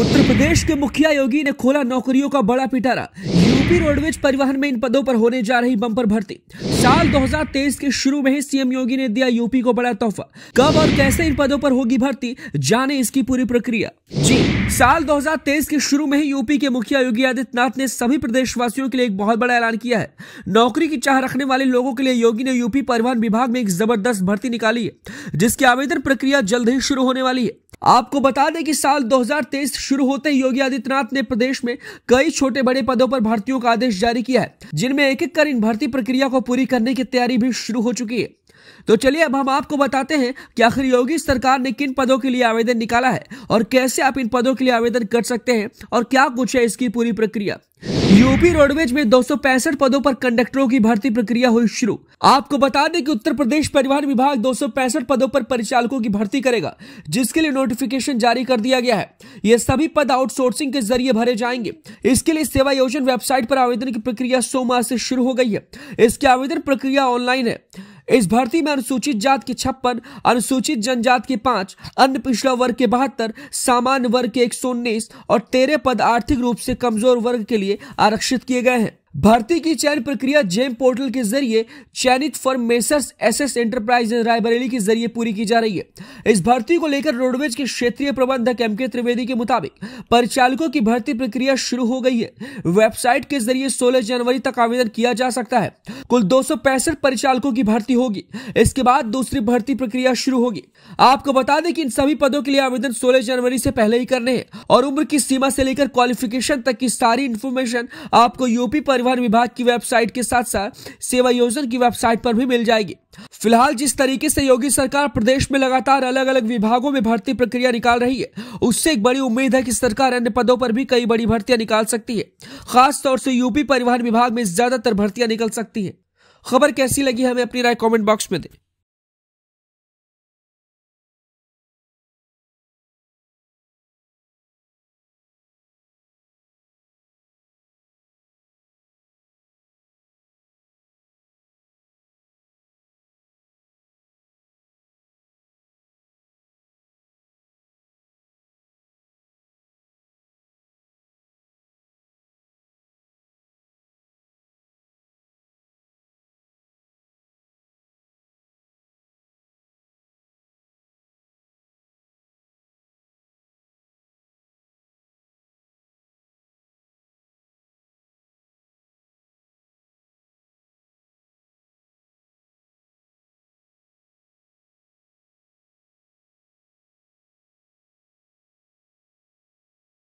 उत्तर प्रदेश के मुखिया योगी ने खोला नौकरियों का बड़ा पिटारा यूपी रोडवेज परिवहन में इन पदों पर होने जा रही बंपर भर्ती साल 2023 के शुरू में ही सीएम योगी ने दिया यूपी को बड़ा तोहफा कब और कैसे इन पदों पर होगी भर्ती जाने इसकी पूरी प्रक्रिया जी साल 2023 के शुरू में ही यूपी के मुखिया योगी आदित्यनाथ ने सभी प्रदेशवासियों के लिए एक बहुत बड़ा ऐलान किया है नौकरी की चाह रखने वाले लोगों के लिए योगी ने यूपी परिवहन विभाग में एक जबरदस्त भर्ती निकाली है जिसकी आवेदन प्रक्रिया जल्द ही शुरू होने वाली है आपको बता दें कि साल 2023 शुरू होते ही योगी आदित्यनाथ ने प्रदेश में कई छोटे बड़े पदों पर भर्तियों का आदेश जारी किया है जिनमें एक एक कर इन भर्ती प्रक्रिया को पूरी करने की तैयारी भी शुरू हो चुकी है तो चलिए अब हम आपको बताते हैं कि आखिर योगी सरकार ने किन पदों के लिए आवेदन निकाला है और कैसे आप इन पदों के लिए आवेदन कर सकते हैं और क्या कुछ है इसकी पूरी प्रक्रिया यूपी रोडवेज में दो पदों पर कंडक्टरों की भर्ती प्रक्रिया हुई शुरू आपको बता दें कि उत्तर प्रदेश परिवहन विभाग दो पदों पर परिचालकों की भर्ती करेगा जिसके लिए नोटिफिकेशन जारी कर दिया गया है ये सभी पद आउटसोर्सिंग के जरिए भरे जाएंगे इसके लिए सेवा योजन वेबसाइट पर आवेदन की प्रक्रिया सोमवार से शुरू हो गई है इसकी आवेदन प्रक्रिया ऑनलाइन है इस भर्ती में अनुसूचित जात के छप्पन अनुसूचित जनजात के पांच अन्य पिछड़ा वर्ग के बहत्तर सामान्य वर्ग के एक और तेरह पद आर्थिक रूप से कमजोर वर्ग के लिए आरक्षित किए गए हैं भर्ती की चयन प्रक्रिया जेम पोर्टल के जरिए चयनित firm messrs S S enterprise Raebareli के जरिए पूरी की जा रही है इस भर्ती को लेकर रोडवेज के क्षेत्रीय प्रबंधक एम के त्रिवेदी के मुताबिक परिचालकों की भर्ती प्रक्रिया शुरू हो गई है वेबसाइट के जरिए 16 जनवरी तक आवेदन किया जा सकता है कुल दो परिचालकों की भर्ती होगी इसके बाद दूसरी भर्ती प्रक्रिया शुरू होगी आपको बता दें कि इन सभी पदों के लिए आवेदन सोलह जनवरी से पहले ही करने हैं और उम्र की सीमा से लेकर क्वालिफिकेशन तक की सारी इन्फॉर्मेशन आपको यूपी पर परिवहन विभाग की वेबसाइट के साथ साथ सेवा योजना की वेबसाइट पर भी मिल जाएगी फिलहाल जिस तरीके से योगी सरकार प्रदेश में लगातार अलग अलग विभागों में भर्ती प्रक्रिया निकाल रही है उससे एक बड़ी उम्मीद है कि सरकार अन्य पदों पर भी कई बड़ी भर्तियां निकाल सकती है खासतौर से यूपी परिवहन विभाग में ज्यादातर भर्तियां निकल सकती है खबर कैसी लगी हमें अपनी राय कॉमेंट बॉक्स में दें